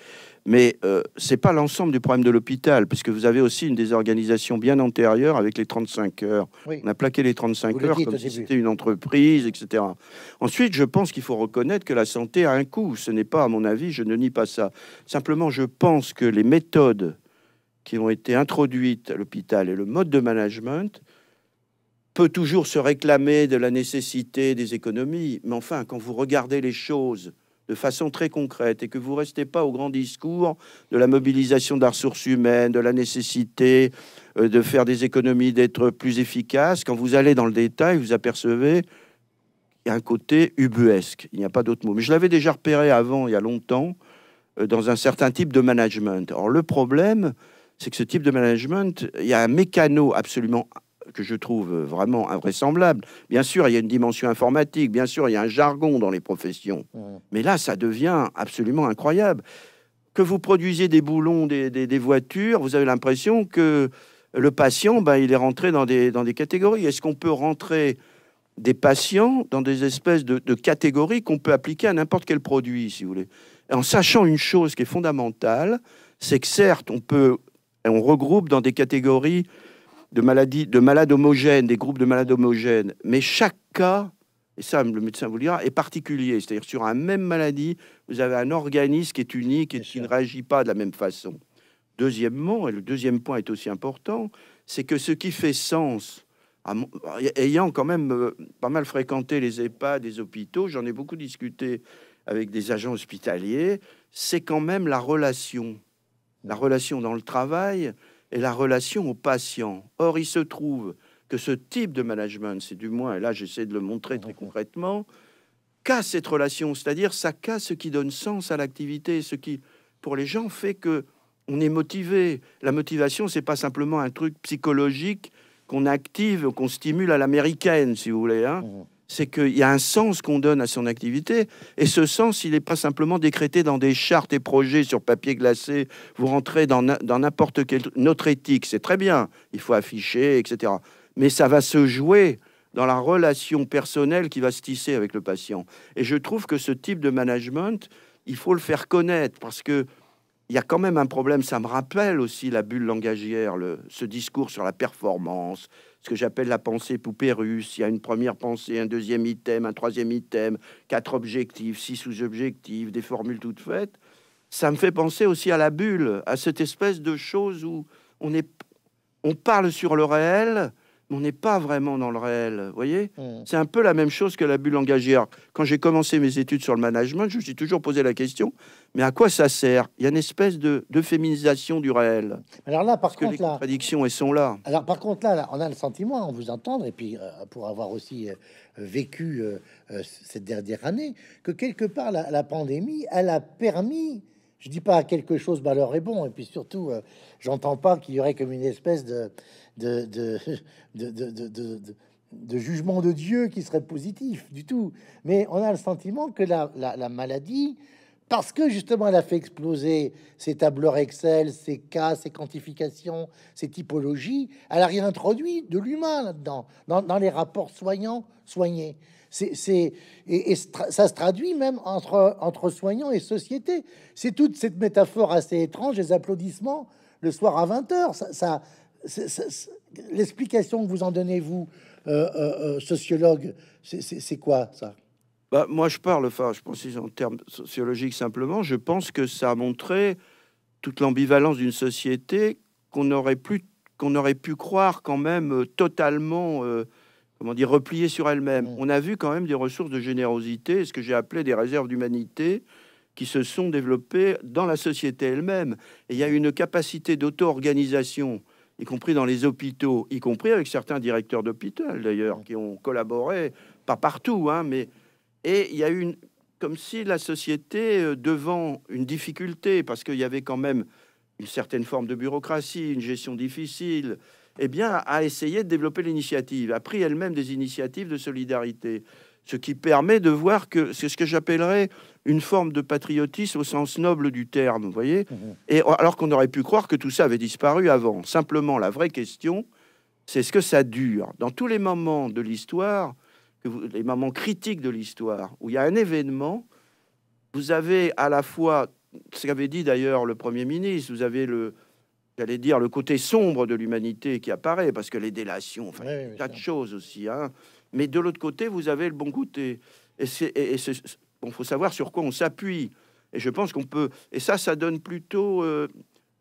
Mais euh, c'est ce n'est pas l'ensemble du problème de l'hôpital, parce que vous avez aussi une désorganisation bien antérieure avec les 35 heures. On a plaqué les 35 heures comme si c'était une entreprise, etc. Ensuite, je pense qu'il faut reconnaître que la santé a un coût. Ce n'est pas, à mon avis, je ne nie pas ça. Simplement, je pense que les méthodes qui ont été introduites à l'hôpital et le mode de management peut toujours se réclamer de la nécessité des économies, mais enfin, quand vous regardez les choses de façon très concrète et que vous ne restez pas au grand discours de la mobilisation de la ressource de la nécessité euh, de faire des économies, d'être plus efficace, quand vous allez dans le détail, vous apercevez un côté ubuesque. Il n'y a pas d'autre mot. Mais je l'avais déjà repéré avant, il y a longtemps, euh, dans un certain type de management. Or, le problème, c'est que ce type de management, il y a un mécano absolument que je trouve vraiment invraisemblable. Bien sûr, il y a une dimension informatique, bien sûr, il y a un jargon dans les professions. Mm. Mais là, ça devient absolument incroyable. Que vous produisiez des boulons, des, voitures, vous avez l'impression que le patient, ben, il est rentré dans des, dans des catégories. Est-ce qu'on peut rentrer des patients dans des espèces de, de catégories qu'on peut appliquer à n'importe quel produit, si vous voulez En sachant une chose qui est fondamentale, c'est que certes, on peut... On regroupe dans des catégories de maladies, de malades homogènes, des groupes de malades homogènes, mais chaque cas, et ça le médecin vous le dira, est particulier. C'est-à-dire sur un même maladie, vous avez un organisme qui est unique et qui ne réagit pas de la même façon. Deuxièmement, et le deuxième point est aussi important, c'est que ce qui fait sens, ayant quand même euh, pas mal fréquenté les EHPAD, des hôpitaux, j'en ai beaucoup discuté avec des agents hospitaliers, c'est quand même la relation. La relation dans le travail, et la relation au patient. Or, il se trouve que ce type de management, c'est du moins, et là j'essaie de le montrer très concrètement, casse cette relation, c'est-à-dire ça casse ce qui donne sens à l'activité, ce qui, pour les gens, fait que on est motivé. La motivation, c'est pas simplement un truc psychologique qu'on active, qu'on stimule à l'américaine, si vous voulez. Hein c'est qu'il y a un sens qu'on donne à son activité, et ce sens, il n'est pas simplement décrété dans des chartes et projets sur papier glacé. Vous rentrez dans n'importe quelle autre éthique, c'est très bien, il faut afficher, etc. Mais ça va se jouer dans la relation personnelle qui va se tisser avec le patient. Et je trouve que ce type de management, il faut le faire connaître parce que il y a quand même un problème. Ça me rappelle aussi la bulle langagière, le, ce discours sur la performance, ce que j'appelle la pensée poupée russe. Il y a une première pensée, un deuxième item, un troisième item, quatre objectifs, six sous-objectifs, des formules toutes faites. Ça me fait penser aussi à la bulle, à cette espèce de chose où on, est, on parle sur le réel, on n'est pas vraiment dans le réel, voyez hmm. C'est un peu la même chose que la bulle engagière. Quand j'ai commencé mes études sur le management, je me suis toujours posé la question, mais à quoi ça sert Il y a une espèce de, féminisation du réel. Alors là, par contre, que les contradictions, sont là. Alors par contre, là, on a le sentiment, en vous entendre, et puis euh, pour avoir aussi euh, vécu euh, cette dernière année, que quelque part, la, la pandémie, elle a permis je dis pas quelque chose, malheur bah, est bon. Et puis surtout, euh, j'entends pas qu'il y aurait comme une espèce de de, de, jugement de Dieu qui serait positif du tout. Mais on a le sentiment que la, maladie, parce que justement elle a fait exploser ses tableurs Excel, ses cas, ses quantifications, ses typologies, elle a rien introduit de l'humain là-dedans, dans, les rapports soignants-soignés c'est et, et, ça se traduit même entre, entre soignants et société. C'est toute cette métaphore assez étrange, les applaudissements le soir à 20h. Ça, L'explication que vous en donnez, vous, euh, euh, euh, sociologue, c'est quoi ça bah, Moi, je parle, enfin, je pense en termes sociologiques simplement, je pense que ça a montré toute l'ambivalence d'une société qu'on aurait, qu'on aurait pu croire quand même totalement comment dire, replier sur elle-même. Mm. On a vu quand même des ressources de générosité, ce que j'ai appelé des réserves d'humanité, qui se sont développées dans la société elle-même. Et il y a une capacité d'auto-organisation, y compris dans les hôpitaux, y compris avec certains directeurs d'hôpital d'ailleurs, mm. qui ont collaboré, pas partout, hein, mais... Et il y a eu une, comme si la société, euh, devant une difficulté, parce qu'il y avait quand même une certaine forme de bureaucratie, une gestion difficile, eh bien, a essayé de développer l'initiative, a pris elle-même des initiatives de solidarité. Ce qui permet de voir que c'est ce que j'appellerais une forme de patriotisme au sens noble du terme, vous voyez mhm. Et alors qu'on aurait pu croire que tout ça avait disparu avant. Simplement, la vraie question, c'est ce que ça dure. Dans tous les moments de l'histoire, les moments critiques de l'histoire, où il y a un événement, vous avez à la fois, ce qu'avait dit d'ailleurs le Premier ministre, vous avez le, j'allais dire, le côté sombre de l'humanité qui apparaît, parce que les délations, enfin, oui, tas de choses aussi. Hein. Mais de l'autre côté, vous avez le bon côté. Et il bon, faut savoir sur quoi on s'appuie. Et je pense qu'on peut. Et ça, ça donne plutôt, euh,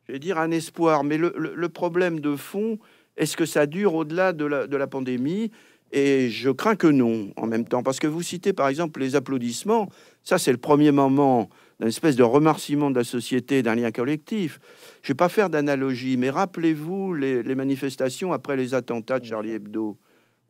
je vais dire, un espoir. Mais le, le problème de fond, est-ce que ça dure au-delà de la, de la pandémie et je crains que non, en même temps, parce que vous citez par exemple les applaudissements. Ça, c'est le premier moment d'une espèce de remerciement de la société, d'un lien collectif. Je ne vais pas faire d'analogie, mais rappelez-vous les, manifestations après les attentats de Charlie Hebdo,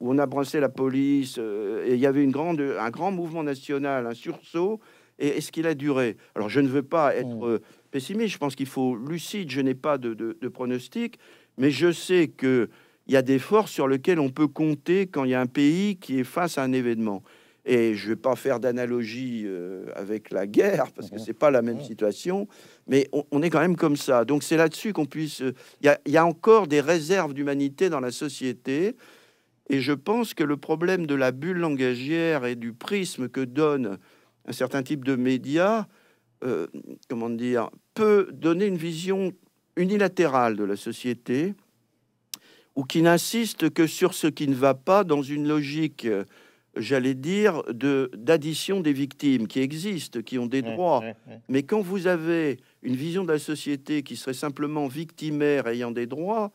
où on a brassé la police, euh, et il y avait une grande, un grand mouvement national, un sursaut, et est-ce qu'il a duré Alors je ne veux pas être mm. euh, pessimiste, je pense qu'il faut lucide, je n'ai pas de, pronostic, mais je sais que il y a des forces sur lesquelles on peut compter quand il y a un pays qui est face à un événement. Et je ne vais pas faire d'analogie euh, avec la guerre parce que mhm. c'est pas la même mhm. situation, mais on, est quand même comme ça. Donc c'est là-dessus qu'on puisse. Il y, a encore des réserves d'humanité dans la société, et je pense que le problème de la bulle langagière et du prisme que donne un certain type de médias, euh, comment dire, peut donner une vision unilatérale de la société ou qui n'insiste que sur ce qui ne va pas dans une logique j'allais dire, d'addition des victimes qui existent, qui ont des mmh, droits. Mmh, mmh. Mais quand vous avez une vision de la société qui serait simplement victimaire ayant des droits,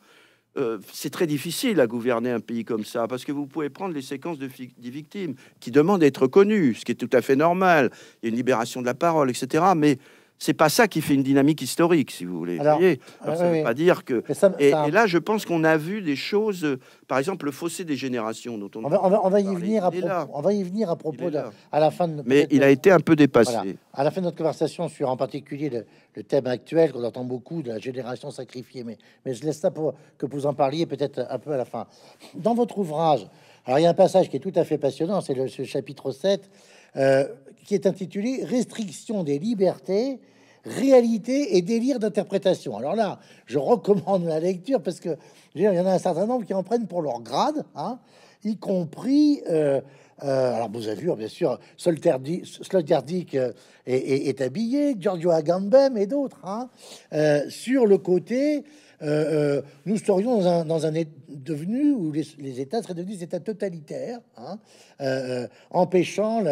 euh, c'est très difficile à gouverner un pays comme ça, parce que vous pouvez prendre les séquences de des victimes qui demandent d'être connues, ce qui est tout à fait normal. Il y a une libération de la parole, etc. Mais c'est pas ça qui fait une dynamique historique, si vous voulez. Alors, euh, ça veut pas dire que. et, là, je pense qu'on a vu des choses. Euh, par exemple, le fossé des générations dont on. On va, y venir à propos. On va y venir à propos de, à la fin. De, Mais il a été un peu dépassé. à la fin de notre conversation sur, en particulier, le, thème actuel qu'on entend beaucoup de la génération sacrifiée. Mais, mais je laisse ça pour que vous en parliez peut-être un peu à la fin. Dans votre ouvrage, alors il y a un passage qui est tout à fait passionnant. C'est le chapitre 7 euh, qui est intitulé Restriction des libertés, réalité et délire d'interprétation. Alors là, je recommande la lecture parce que il y en a un certain nombre qui en prennent pour leur grade, hein, y compris. Euh, euh, alors, vu, bien sûr, Sloterdijk euh, est, est, habillé, Giorgio Agamben et d'autres, hein, euh, sur le côté euh, euh, nous serions dans un, dans état devenu où les, États seraient devenus des États totalitaires, hein, euh, empêchant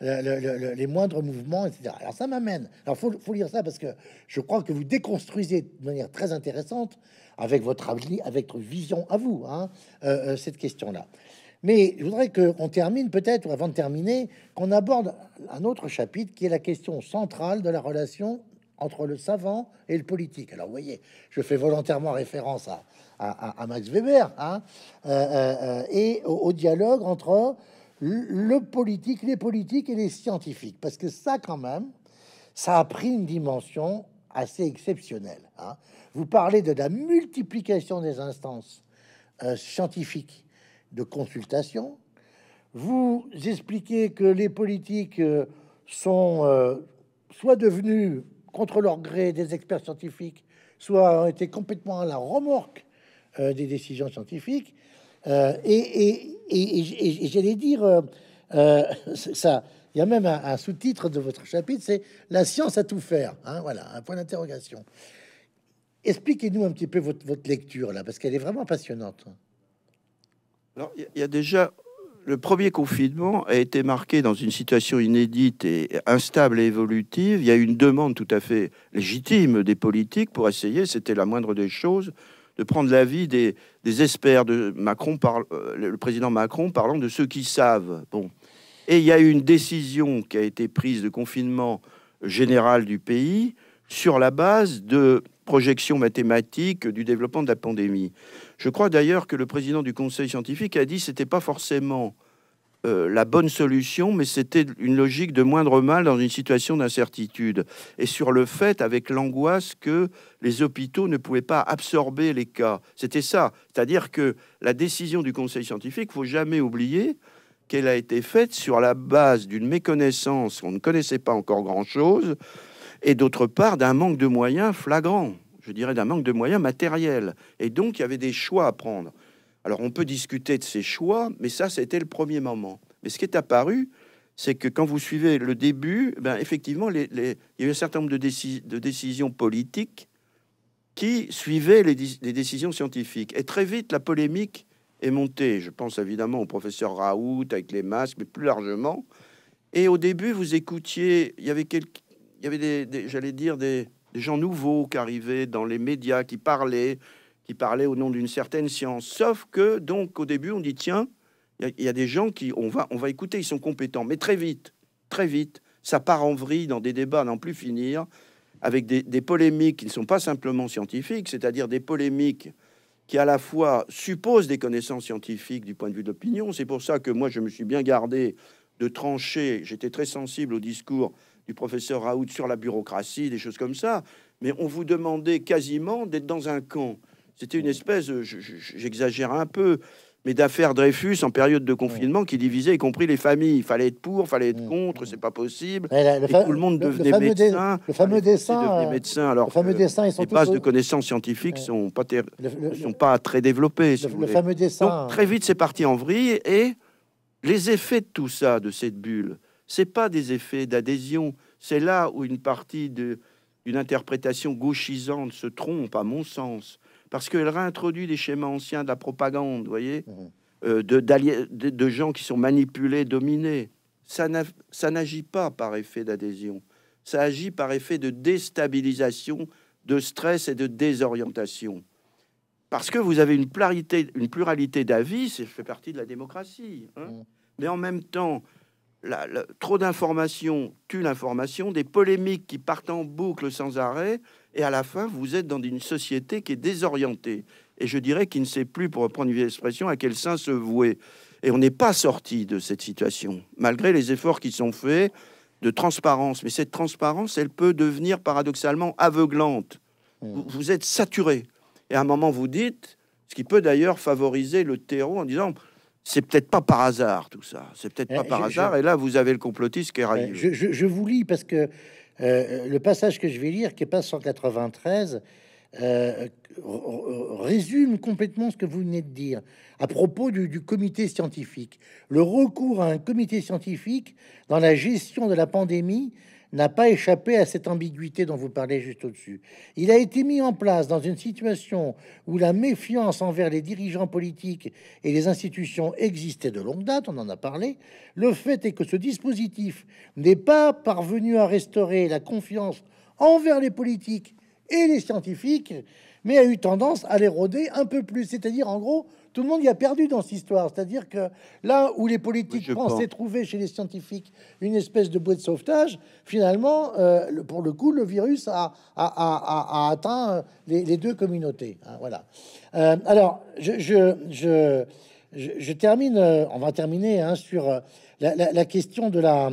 les moindres mouvements, etc. Alors ça m'amène. Alors faut, faut lire ça parce que je crois que vous déconstruisez de manière très intéressante avec votre avec vision à vous hein, cette question-là. Mais je voudrais qu'on termine peut-être, avant de terminer, qu'on aborde un autre chapitre qui est la question centrale de la relation entre le savant et le politique. Alors, vous voyez, je fais volontairement référence à, à, Max Weber hein, euh, euh, et au, dialogue entre le politique, les politiques et les scientifiques, parce que ça, quand même, ça a pris une dimension assez exceptionnelle. Hein. Vous parlez de la multiplication des instances euh, scientifiques de consultation. Vous expliquez que les politiques sont soit devenus contre leur gré, des experts scientifiques, soit ont été complètement à la remorque euh, des décisions scientifiques. Euh, et, et, et, j'allais dire, euh, ça, il y a même un, sous-titre de votre chapitre, c'est La science à tout faire. Hein voilà, un point d'interrogation. Expliquez-nous un petit peu votre, votre lecture là, parce qu'elle est vraiment passionnante. Alors, il y a déjà le premier confinement a été marqué dans une situation inédite et instable et évolutive. Il y a eu une demande tout à fait légitime des politiques pour essayer, c'était la moindre des choses, de prendre l'avis des, des experts de Macron, euh, le président Macron parlant de ceux qui savent. Bon. Et il y a eu une décision qui a été prise de confinement général du pays sur la base de projections mathématiques du développement de la pandémie. Je crois d'ailleurs que le président du Conseil scientifique a dit que ce n'était pas forcément euh, la bonne solution, mais c'était une logique de moindre mal dans une situation d'incertitude. Et sur le fait, avec l'angoisse que les hôpitaux ne pouvaient pas absorber les cas. C'était ça. C'est-à-dire que la décision du Conseil scientifique, il faut jamais oublier qu'elle a été faite sur la base d'une méconnaissance, on ne connaissait pas encore grand-chose, et d'autre part d'un manque de moyens flagrant je dirais, d'un manque de moyens matériels. Et donc, il y avait des choix à prendre. Alors, on peut discuter de ces choix, mais ça, c'était le premier moment. Mais ce qui est apparu, c'est que quand vous suivez le début, eh ben, effectivement, les, il y a eu un certain nombre de, de décisions politiques qui suivaient les, décisions scientifiques. Et très vite, la polémique est montée. Je pense évidemment au professeur Raoult avec les masques, mais plus largement. Et au début, vous écoutiez, il y avait quelques il y avait des j'allais dire des, des gens nouveaux qui arrivaient dans les médias, qui parlaient, qui parlaient au nom d'une certaine science. Sauf que, donc, au début, on dit tiens, il y, a des gens qui, on va, écouter, ils sont compétents. Mais très vite, très vite, ça part en vrille dans des débats n'en plus finir, avec des, des, polémiques qui ne sont pas simplement scientifiques, c'est-à-dire des polémiques qui à la fois supposent des connaissances scientifiques du point de vue de l'opinion. C'est pour ça que moi, je me suis bien gardé de trancher. J'étais très sensible au discours du professeur Raoult sur la bureaucratie, des choses comme ça. Mais on vous demandait quasiment d'être dans un camp. C'était une espèce, j'exagère un peu, mais d'affaires Dreyfus en période de confinement qui divisait y compris les familles. Il fallait être pour, il fallait être contre, c'est pas possible. et tout le monde devenait médecin. le fameux dessin. Euh, alors fameux euh, les bases de connaissances scientifiques sont, pas sont pas très développées. le, fameux dessin. Donc, très vite, c'est parti en vrille et les effets de tout ça, de cette bulle, ce pas des effets d'adhésion. C'est là où une partie d'une interprétation gauchisante se trompe, à mon sens, parce qu'elle réintroduit des schémas anciens de la propagande, voyez, mhm. euh, de, gens qui sont manipulés, dominés. Ça n'agit pas par effet d'adhésion, ça agit par effet de déstabilisation, de stress et de désorientation. Parce que vous avez une, pluralité, une pluralité d'avis, C'est fait partie de la démocratie. Hein. Mhm. Mais en même temps, trop d'informations tue l'information, des polémiques qui partent en boucle sans arrêt, et à la fin, vous êtes dans une société qui est désorientée. Et je dirais qu'il ne sait plus, pour reprendre une vieille expression, à quel sein se vouer. Et on n'est pas sorti de cette situation, malgré les efforts qui sont faits de transparence. Mais cette transparence, elle peut devenir paradoxalement aveuglante. Mmh. Vous, vous êtes saturé. Et à un moment, vous dites, ce qui peut d'ailleurs favoriser le terreau en disant c'est peut-être pas par hasard tout ça. C'est peut-être pas eh, par hasard. Et là, vous avez le complotiste qui est Je, vous lis parce que euh, le passage que je vais lire, qui est pas 193, euh, résume complètement ce que vous venez de dire à propos du, comité scientifique. Le recours à un comité scientifique dans la gestion de la pandémie n'a pas échappé à cette ambiguïté dont vous parlez juste au-dessus. Il a été mis en place dans une situation où la méfiance envers les dirigeants politiques et les institutions existait de longue date, on en a parlé. Le fait est que ce dispositif n'est pas parvenu à restaurer la confiance envers les politiques et les scientifiques, mais a eu tendance à l'éroder un peu plus, c'est-à-dire en gros tout le monde y a perdu dans cette histoire. C'est-à-dire que là où les politiques pensaient trouver chez les scientifiques une espèce de boîte de sauvetage, finalement, euh, pour le coup, le virus a, atteint euh, les, deux communautés. Hein, voilà. Euh, alors, je, je, je, termine, on va terminer hein, sur la, question de la,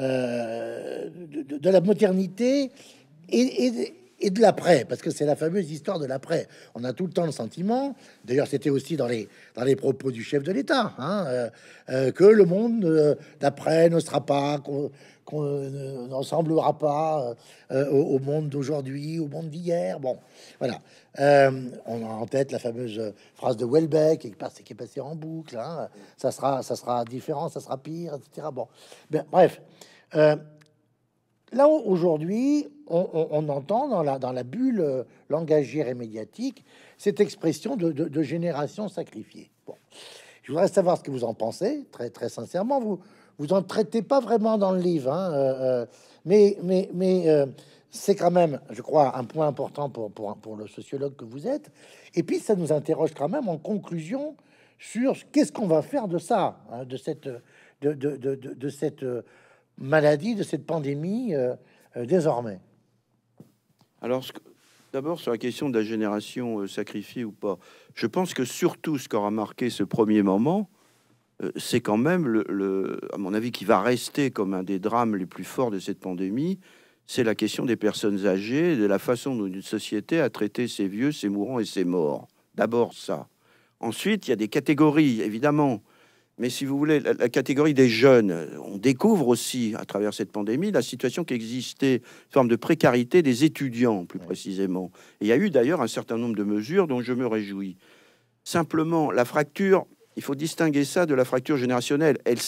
de, la modernité et, et et de l'après, parce que c'est la fameuse histoire de l'après. On a tout le temps le sentiment, d'ailleurs c'était aussi dans les, dans les propos du chef de l'État, hein, euh, euh, que le monde euh, d'après ne sera pas, qu'on ressemblera pas au, monde d'aujourd'hui, au monde d'hier. Bon, voilà. on a en tête la fameuse phrase de Welbeck qui est qui est en boucle. Hein. ça, sera, ça sera différent, ça sera pire, etc. Bon, ben, bref. là aujourd'hui, on, entend dans la, bulle euh, langagière et médiatique cette expression de, génération sacrifiée. Bon. Je voudrais savoir ce que vous en pensez, très, très sincèrement. Vous vous en traitez pas vraiment dans le livre, hein, euh, euh, mais, mais, mais c'est quand même, je crois, un point important pour, pour, le sociologue que vous êtes. Et puis, ça nous interroge quand même en conclusion sur qu'est-ce qu'on va faire de ça, hein, de cette, de, cette maladie, de cette pandémie désormais. Alors, d'abord, sur la question de la génération euh, sacrifiée ou pas, je pense que surtout ce qu'aura marqué ce premier moment, euh, c'est quand même, à mon avis, qui va rester comme un des drames les plus forts de cette pandémie, c'est la question des personnes âgées, de la façon dont une société a traité ses vieux, ses mourants et ses morts. D'abord ça. Ensuite, il y a des catégories, évidemment mais si vous voulez, la, catégorie des jeunes, on découvre aussi à travers cette pandémie la situation qui existait, forme de précarité des étudiants plus précisément. il y a eu d'ailleurs un certain nombre de mesures dont je me réjouis. Simplement, la fracture, il faut distinguer ça de la fracture générationnelle. Elle,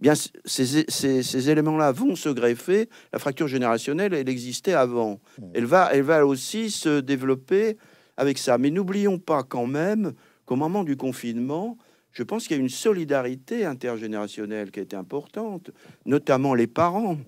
bien, ces, éléments-là vont se greffer. La fracture générationnelle, elle existait avant. Elle, va, elle va aussi se développer avec ça. Mais n'oublions pas quand même qu'au moment du confinement, je pense qu'il y a une solidarité intergénérationnelle qui était importante, notamment les parents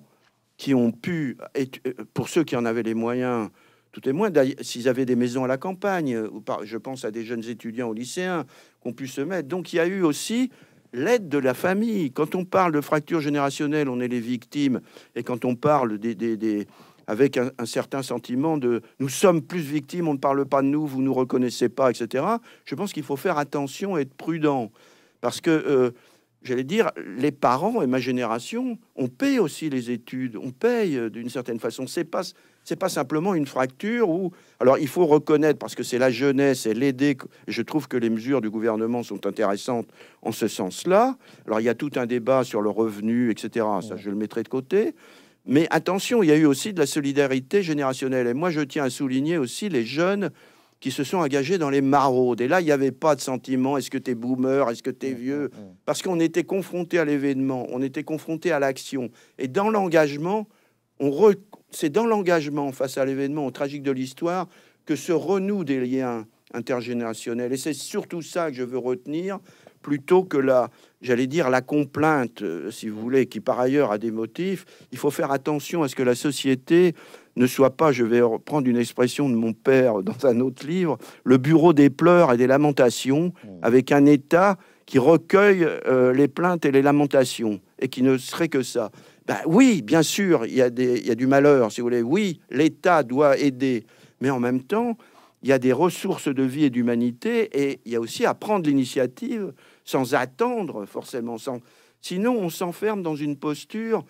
qui ont pu, euh, pour ceux qui en avaient les moyens, tout est moins, s'ils avaient des maisons à la campagne, euh, ou par, je pense à des jeunes étudiants au lycéens, ont pu se mettre. Donc il y a eu aussi l'aide de la famille. Quand on parle de fracture générationnelle, on est les victimes, et quand on parle des, des avec un, certain sentiment de nous sommes plus victimes, on ne parle pas de nous, vous ne nous reconnaissez pas, etc. Je pense qu'il faut faire attention et être prudent. Parce que, euh, j'allais dire, les parents et ma génération, on paye aussi les études, on paye euh, d'une certaine façon. C'est pas, pas simplement une fracture où. Alors, il faut reconnaître, parce que c'est la jeunesse et l'aider. Je trouve que les mesures du gouvernement sont intéressantes en ce sens-là. Alors, il y a tout un débat sur le revenu, etc. Ça, je le mettrai de côté. Mais attention, il y a eu aussi de la solidarité générationnelle. Et moi, je tiens à souligner aussi les jeunes qui se sont engagés dans les maraudes. Et là, il n'y avait pas de sentiment, est-ce que tu es boomer, est-ce que tu es mm, vieux mm, mm. Parce qu'on était confronté à l'événement, on était confronté à l'action. Et dans l'engagement, c'est dans l'engagement face à l'événement, tragique de l'histoire, que se renouent des liens intergénérationnel Et c'est surtout ça que je veux retenir, plutôt que la, j'allais dire, la complainte, euh, si vous voulez, qui par ailleurs a des motifs. Il faut faire attention à ce que la société ne soit pas, je vais reprendre une expression de mon père dans un autre livre, le bureau des pleurs et des lamentations, mmh. avec un État qui recueille euh, les plaintes et les lamentations, et qui ne serait que ça. Ben oui, bien sûr, il y, des, il y a du malheur, si vous voulez. Oui, l'État doit aider. Mais en même temps, il y a des ressources de vie et d'humanité, et il y a aussi à prendre l'initiative sans attendre forcément. Sinon, on s'enferme dans une posture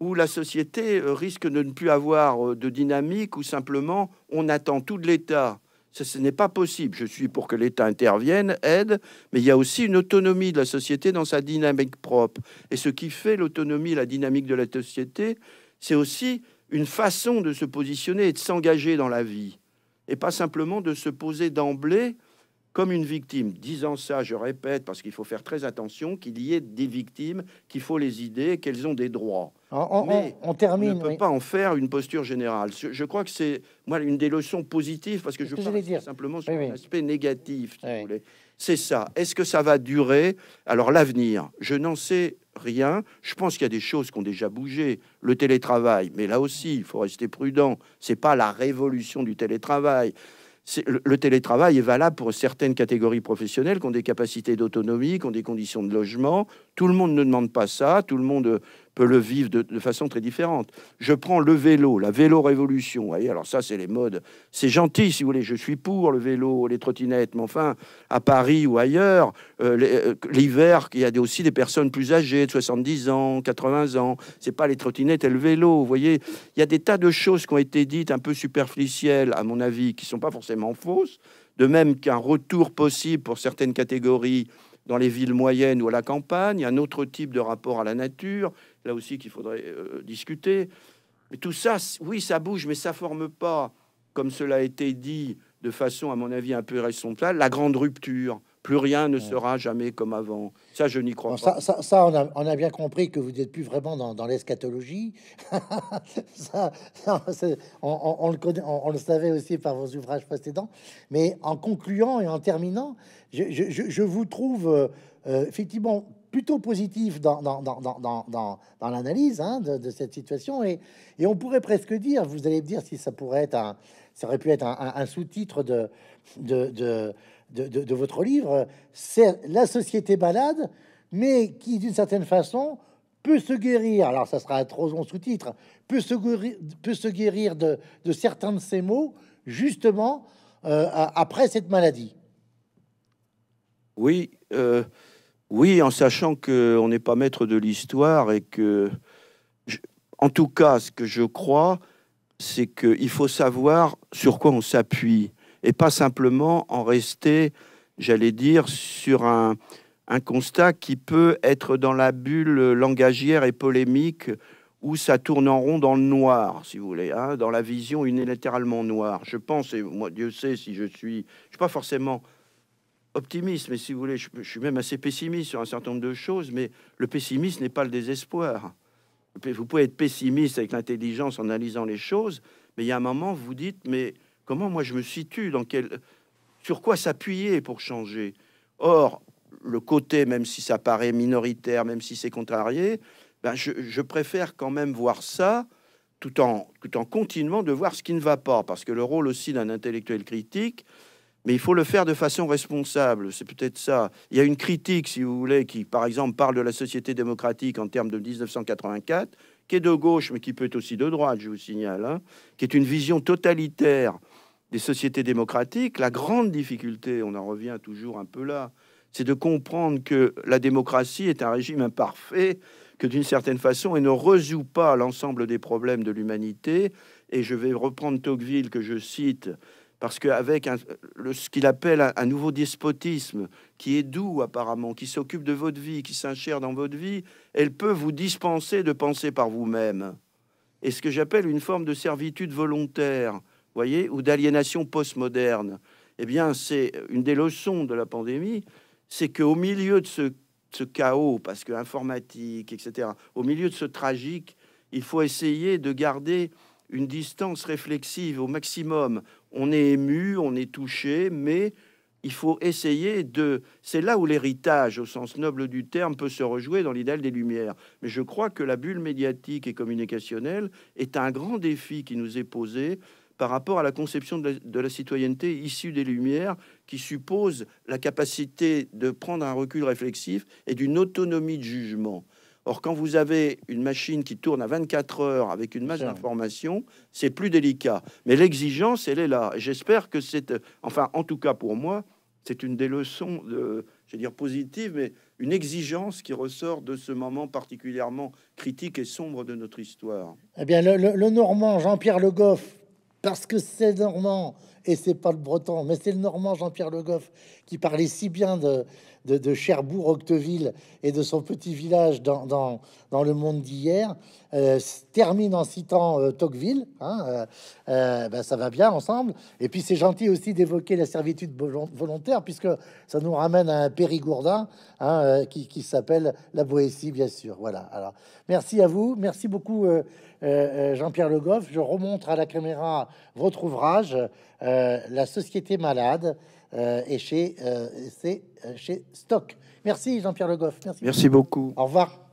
où la société euh, risque de ne plus avoir euh, de dynamique, ou simplement on attend tout de l'État. Ce, ce n'est pas possible. Je suis pour que l'État intervienne, aide, mais il y a aussi une autonomie de la société dans sa dynamique propre. Et ce qui fait l'autonomie, la dynamique de la société, c'est aussi une façon de se positionner et de s'engager dans la vie et pas simplement de se poser d'emblée comme une victime. Disant ça, je répète, parce qu'il faut faire très attention qu'il y ait des victimes, qu'il faut les idées, qu'elles ont des droits. On, Mais on, termine. ne peut pas en faire une posture générale. Je crois que c'est moi une des leçons positives, parce que je parle dire. simplement sur l'aspect négatif, C'est ça. Est-ce que ça va durer Alors l'avenir, je n'en sais rien. Je pense qu'il y a des choses qui ont déjà bougé. Le télétravail, mais là aussi, il faut rester prudent. C'est pas la révolution du télétravail. Le, télétravail est valable pour certaines catégories professionnelles qui ont des capacités d'autonomie, qui ont des conditions de logement. Tout le monde ne demande pas ça. Tout le monde euh, peut le vivre de, façon très différente. Je prends le vélo, la vélo-révolution. alors ça, c'est les modes. C'est gentil, si vous voulez. Je suis pour le vélo, les trottinettes, mais enfin, à Paris ou ailleurs, euh, euh, l'hiver, il y a aussi des personnes plus âgées, de 70 ans, 80 ans. C'est pas les trottinettes et le vélo. Vous voyez, il y a des tas de choses qui ont été dites un peu superficielles, à mon avis, qui sont pas forcément fausses. De même qu'un retour possible pour certaines catégories dans les villes moyennes ou à la campagne, il y a un autre type de rapport à la nature, là aussi qu'il faudrait euh, discuter. Mais tout ça, oui, ça bouge, mais ça forme pas, comme cela a été dit de façon, à mon avis, un peu irresponsable, la grande rupture. Plus rien ne sera jamais comme avant. Ça, je n'y crois pas. Ça, on, a, bien compris que vous n'êtes plus vraiment dans, l'eschatologie. l'escatologie. on, le on, le savait aussi par vos ouvrages précédents. Mais en concluant et en terminant, je, vous trouve euh, euh, effectivement plutôt positif dans, l'analyse hein, de, cette situation. Et, on pourrait presque dire, vous allez me dire si ça pourrait être un, ça aurait pu être un, sous-titre de, de, de de, votre livre, c'est la société malade, mais qui, d'une certaine façon, peut se guérir, alors ça sera un trop long sous-titre, peut se guérir, peut se guérir de, certains de ces mots, justement, euh, après cette maladie. Oui, euh, oui, en sachant qu'on n'est pas maître de l'histoire et que, en tout cas, ce que je crois, c'est qu'il faut savoir sur quoi on s'appuie et pas simplement en rester, j'allais dire, sur un, un, constat qui peut être dans la bulle langagière et polémique où ça tourne en rond dans le noir, si vous voulez, hein, dans la vision unilatéralement noire. Je pense, et moi, Dieu sait si je suis, je suis pas forcément optimiste, mais si vous voulez, je, suis même assez pessimiste sur un certain nombre de choses, mais le pessimisme n'est pas le désespoir. Vous pouvez être pessimiste avec l'intelligence en analysant les choses, mais il y a un moment, vous dites, mais comment moi je me situe, dans sur quoi s'appuyer pour changer. Or, le côté, même si ça paraît minoritaire, même si c'est contrarié, ben je, préfère quand même voir ça tout en, tout en continuant de voir ce qui ne va pas. Parce que le rôle aussi d'un intellectuel critique, mais il faut le faire de façon responsable. C'est peut-être ça. Il y a une critique, si vous voulez, qui, par exemple, parle de la société démocratique en termes de 1984, qui est de gauche, mais qui peut être aussi de droite, je vous signale, hein, qui est une vision totalitaire des sociétés démocratiques, la grande difficulté, on en revient toujours un peu là, c'est de comprendre que la démocratie est un régime imparfait, que d'une certaine façon, elle ne résout pas l'ensemble des problèmes de l'humanité. Et je vais reprendre Tocqueville que je cite, parce qu'avec ce qu'il appelle un, nouveau despotisme, qui est doux apparemment, qui s'occupe de votre vie, qui s'inchère dans votre vie, elle peut vous dispenser de penser par vous-même. Et ce que j'appelle une forme de servitude volontaire, voyez, ou d'aliénation postmoderne. Eh bien, c'est une des leçons de la pandémie, c'est qu'au milieu de ce, ce, chaos, parce que informatique, etc., au milieu de ce tragique, il faut essayer de garder une distance réflexive au maximum. On est ému, on est touché, mais il faut essayer de... C'est là où l'héritage, au sens noble du terme, peut se rejouer dans l'idéal des Lumières. Mais je crois que la bulle médiatique et communicationnelle est un grand défi qui nous est posé par rapport à la conception de la, citoyenneté issue des Lumières, qui suppose la capacité de prendre un recul réflexif et d'une autonomie de jugement. Or, quand vous avez une machine qui tourne à 24 heures avec une masse d'informations, c'est plus délicat. Mais l'exigence, elle est là. J'espère que c'est, enfin, en tout cas pour moi, c'est une des leçons, de, je vais dire positive, mais une exigence qui ressort de ce moment particulièrement critique et sombre de notre histoire. Eh bien, le, le Normand Jean-Pierre Le Goff, parce que c'est normand, et c'est pas le breton, mais c'est le normand Jean-Pierre Le Goff qui parlait si bien de, de, Cherbourg-Octeville et de son petit village dans, le monde d'hier euh, termine en citant euh, Tocqueville. Hein, euh, ben, ça va bien ensemble. Et puis c'est gentil aussi d'évoquer la servitude volontaire, puisque ça nous ramène à un périgourdin hein, qui, qui s'appelle La Boétie, bien sûr. Voilà. Alors, merci à vous. Merci beaucoup, Jean-Pierre Le Goff. Je remontre à la caméra votre ouvrage, La société malade. Euh, et chez, euh, euh, chez Stock. Merci Jean-Pierre Le Goff. Merci beaucoup. Au revoir.